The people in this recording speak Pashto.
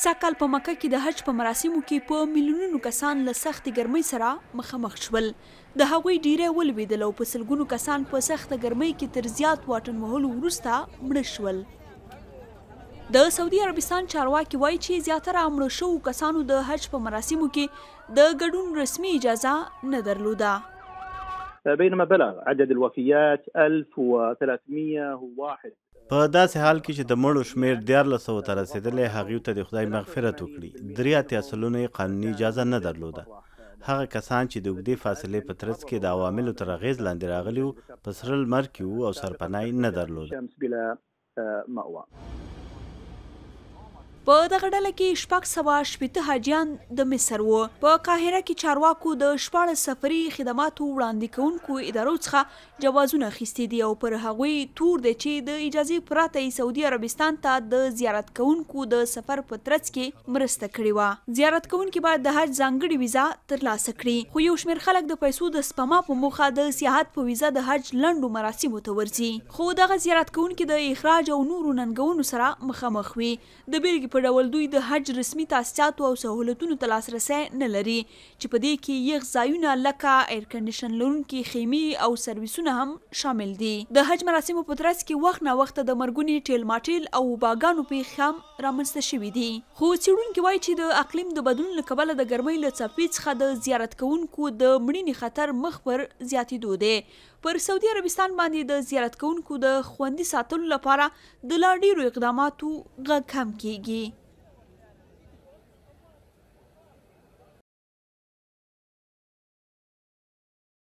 ساکال په مکه کې د حج په مراسمو کې په میلیونونو کسان له سختې ګرمۍ سره مخامخ شول د هغوی ډیره ولوېدل او په سلګونو کسان په سخته ګرمۍ کې تر زیات واټن وهلو وروسته مړه شول د سعودي عربستان چارواکي وایي چې زیاتره مړه شوو کسانو د حج په مراسمو کې د ګډون رسمي اجازه نه درلوده بينما بلغ عدد الوفيات 1301 په داسې حال کې چې د مړو شمیر 1400 ته رسیدلې هغه ته د خدای مغفرت وکړي دریا ته سلونه قانوني اجازه نه درلوده هغه کسان چې د اوږدې فاصلې په ترڅ کې د عواملو تر غیز لاندې راغلي وو په سرل مرګ کې وو او سرپنای نه درلوده په دغه ډله کې شپږ سوه شپېته حاجیان د مصر وو په قاهره کې چارواکو د شپاړس سفري خدماتو وړاندې کوونکو ادارو څخه جوازونه اخیستي دي او پر هغوی تور دی چې د اجازې پرته سعودي عربستان ته د زیارت کوونکو د سفر په ترڅ کې مرسته کړې وه زیارت کوونکي باید د حج ځانګړي ویزا ترلاسه کړي خو یو شمېر خلک د پیسو د سپما په موخه د سیاحت په ویزه د حج لنډو مراسمو ته ورځي خو دغه زیارت کوونکي د اخراج او نورو ننګونو سره مخامخ وي د بیلګې په په ډول دوی د حج رسمي تاسیساتو او سہولتونو ته لاسرسي نه لري چې په دې کې یغ ځایونه لکه ایر کنډیشن لرونکي خیمه او سرویسونه هم شامل دي د حج مراسمو په ترڅ کې وخت نه وخت د مرګونی ټیل ماټیل او باګانو په خام رامنځته شوې دي خو څېړونکو وایي چې د اقلیم د بدلون لکبل د ګرمۍ له څپې څخه د زیارت کوونکو د مړینې خطر مخ پر زیاتېدو دی پر سعودي عربستان باندې د زیارت کوونکو د خوندي ساتلو لپاره د لا ډیرو اقداماتو غږ هم کیږي